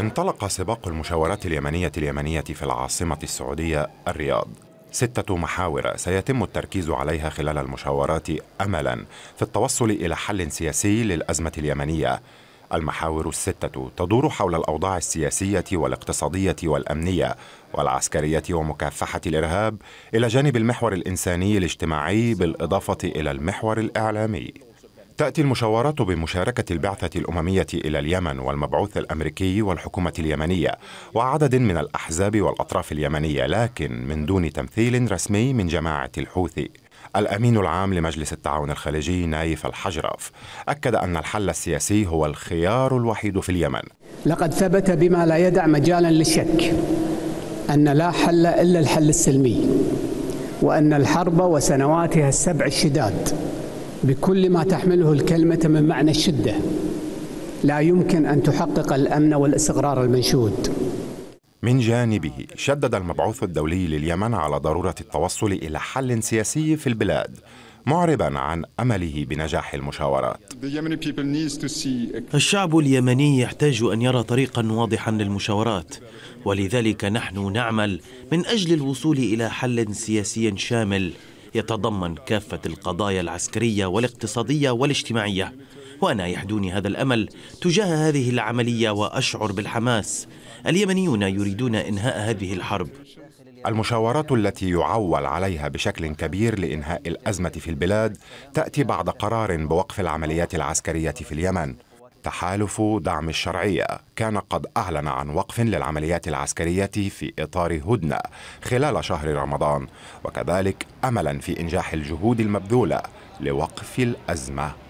انطلق سباق المشاورات اليمنية اليمنية في العاصمة السعودية الرياض ستة محاور سيتم التركيز عليها خلال المشاورات أملا في التوصل إلى حل سياسي للأزمة اليمنية المحاور الستة تدور حول الأوضاع السياسية والاقتصادية والأمنية والعسكرية ومكافحة الإرهاب إلى جانب المحور الإنساني الاجتماعي بالإضافة إلى المحور الإعلامي تأتي المشاورات بمشاركة البعثة الأممية إلى اليمن والمبعوث الأمريكي والحكومة اليمنية وعدد من الأحزاب والأطراف اليمنية لكن من دون تمثيل رسمي من جماعة الحوثي الأمين العام لمجلس التعاون الخليجي نايف الحجرف أكد أن الحل السياسي هو الخيار الوحيد في اليمن لقد ثبت بما لا يدع مجالا للشك أن لا حل إلا الحل السلمي وأن الحرب وسنواتها السبع الشداد بكل ما تحمله الكلمة من معنى الشدة لا يمكن أن تحقق الأمن والاستقرار المنشود من جانبه شدد المبعوث الدولي لليمن على ضرورة التوصل إلى حل سياسي في البلاد معربا عن امله بنجاح المشاورات. الشعب اليمني يحتاج ان يرى طريقا واضحا للمشاورات ولذلك نحن نعمل من اجل الوصول الى حل سياسي شامل يتضمن كافة القضايا العسكرية والاقتصادية والاجتماعية وأنا يحدوني هذا الأمل تجاه هذه العملية وأشعر بالحماس اليمنيون يريدون إنهاء هذه الحرب المشاورات التي يعول عليها بشكل كبير لإنهاء الأزمة في البلاد تأتي بعد قرار بوقف العمليات العسكرية في اليمن تحالف دعم الشرعية كان قد أعلن عن وقف للعمليات العسكرية في إطار هدنة خلال شهر رمضان وكذلك أملا في إنجاح الجهود المبذولة لوقف الأزمة